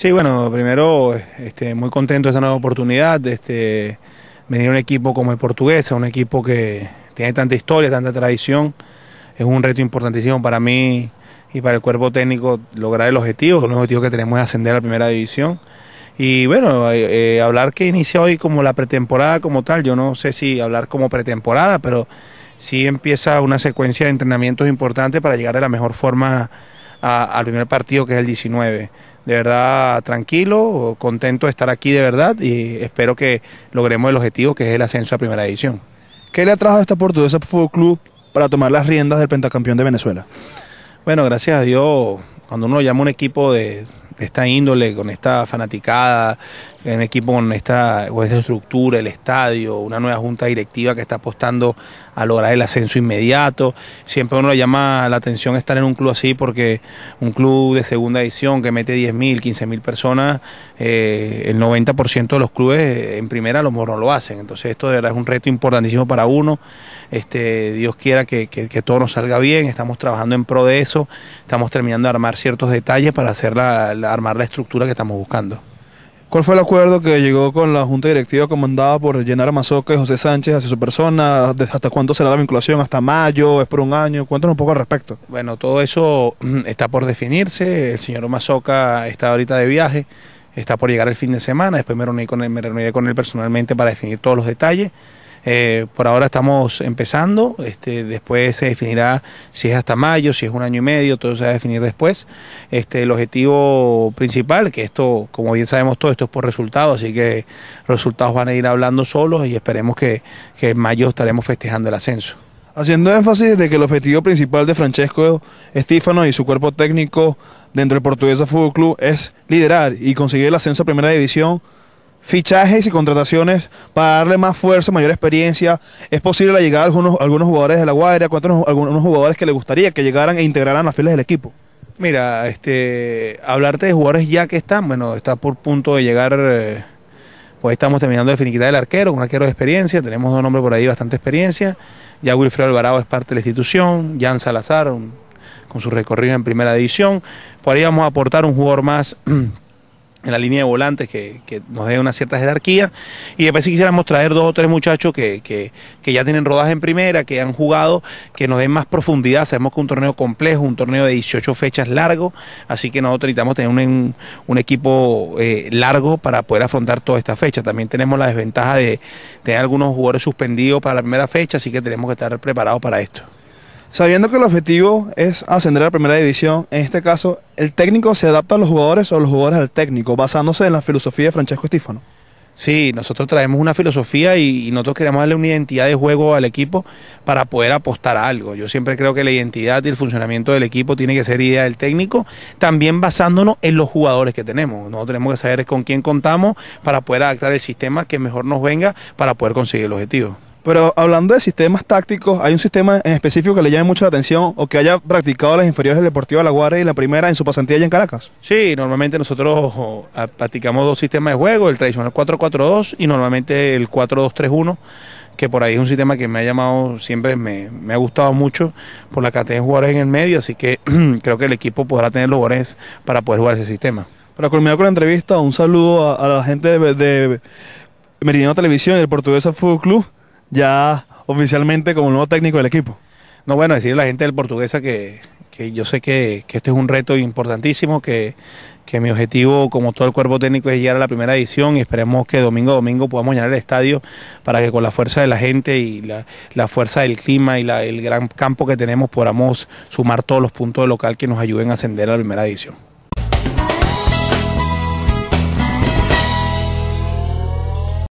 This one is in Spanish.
Sí, bueno, primero este, muy contento de esta nueva oportunidad, este, venir a un equipo como el a un equipo que tiene tanta historia, tanta tradición, es un reto importantísimo para mí y para el cuerpo técnico lograr el objetivo, el objetivo que tenemos es ascender a la primera división. Y bueno, eh, eh, hablar que inicia hoy como la pretemporada como tal, yo no sé si hablar como pretemporada, pero sí empieza una secuencia de entrenamientos importantes para llegar de la mejor forma al primer partido que es el 19 de verdad tranquilo, contento de estar aquí de verdad y espero que logremos el objetivo que es el ascenso a primera edición. ¿Qué le ha a esta Portuguesa Fútbol Club para tomar las riendas del pentacampeón de Venezuela? Bueno, gracias a Dios, cuando uno llama a un equipo de, esta índole, con esta fanaticada, un equipo con esta, con esta estructura, el estadio, una nueva junta directiva que está apostando a lograr el ascenso inmediato. Siempre uno le llama la atención estar en un club así porque un club de segunda edición que mete 10.000, 15.000 personas, eh, el 90% de los clubes eh, en primera a lo mejor no lo hacen. Entonces esto es un reto importantísimo para uno. Este, Dios quiera que, que, todo nos salga bien, estamos trabajando en pro de eso, estamos terminando de armar ciertos detalles para hacer la, armar la estructura que estamos buscando. ¿Cuál fue el acuerdo que llegó con la Junta Directiva comandada por Llenar Mazoca y José Sánchez hacia su persona? ¿Hasta cuándo será la vinculación? ¿Hasta mayo? ¿Es por un año? Cuéntanos un poco al respecto. Bueno, todo eso mm, está por definirse. El señor Mazoca está ahorita de viaje, está por llegar el fin de semana. Después me con él, me reuniré con él personalmente para definir todos los detalles. Eh, por ahora estamos empezando, este, después se definirá si es hasta mayo, si es un año y medio, todo se va a definir después. Este, el objetivo principal, que esto, como bien sabemos todo, esto es por resultados, así que resultados van a ir hablando solos y esperemos que, que en mayo estaremos festejando el ascenso. Haciendo énfasis de que el objetivo principal de Francesco Estífano y su cuerpo técnico dentro del Portuguesa Fútbol Club es liderar y conseguir el ascenso a Primera División, fichajes y contrataciones para darle más fuerza, mayor experiencia. ¿Es posible la llegada algunos, algunos jugadores de La guardia? ¿Cuántos algunos jugadores que le gustaría que llegaran e integraran las filas del equipo? Mira, este, hablarte de jugadores ya que están, bueno, está por punto de llegar, eh, pues estamos terminando de finiquitar el arquero, un arquero de experiencia, tenemos dos nombres por ahí, bastante experiencia, ya Wilfredo Alvarado es parte de la institución, Jan Salazar con su recorrido en primera división, podríamos aportar un jugador más en la línea de volantes que, nos dé una cierta jerarquía. Y después si quisiéramos traer dos o tres muchachos que, ya tienen rodaje en primera, que han jugado, que nos den más profundidad. Sabemos que un torneo complejo, un torneo de 18 fechas largo, así que nosotros necesitamos tener un, un equipo eh, largo para poder afrontar toda esta fecha. También tenemos la desventaja de tener algunos jugadores suspendidos para la primera fecha, así que tenemos que estar preparados para esto. Sabiendo que el objetivo es ascender a la primera división, en este caso, ¿el técnico se adapta a los jugadores o los jugadores al técnico, basándose en la filosofía de Francesco Estífano? Sí, nosotros traemos una filosofía y, nosotros queremos darle una identidad de juego al equipo para poder apostar a algo. Yo siempre creo que la identidad y el funcionamiento del equipo tiene que ser idea del técnico, también basándonos en los jugadores que tenemos. Nosotros tenemos que saber con quién contamos para poder adaptar el sistema que mejor nos venga para poder conseguir el objetivo. Pero hablando de sistemas tácticos, hay un sistema en específico que le llame mucho la atención o que haya practicado las inferiores del Deportivo de La Guardia y la primera en su pasantía allá en Caracas. Sí, normalmente nosotros practicamos dos sistemas de juego, el tradicional 4-4-2 y normalmente el 4-2-3-1 que por ahí es un sistema que me ha llamado siempre, me, ha gustado mucho por la cantidad de jugadores en el medio, así que creo que el equipo podrá tener los para poder jugar ese sistema. Para culminar con la entrevista, un saludo a, la gente de, de Meridiano Televisión y el Portuguesa Fútbol Club ya oficialmente como nuevo técnico del equipo. No, bueno, decirle a la gente del Portuguesa que, yo sé que, este es un reto importantísimo, que, mi objetivo, como todo el cuerpo técnico, es llegar a la primera edición y esperemos que domingo a domingo podamos llenar el estadio para que con la fuerza de la gente y la, la fuerza del clima y la, el gran campo que tenemos podamos sumar todos los puntos de local que nos ayuden a ascender a la primera edición.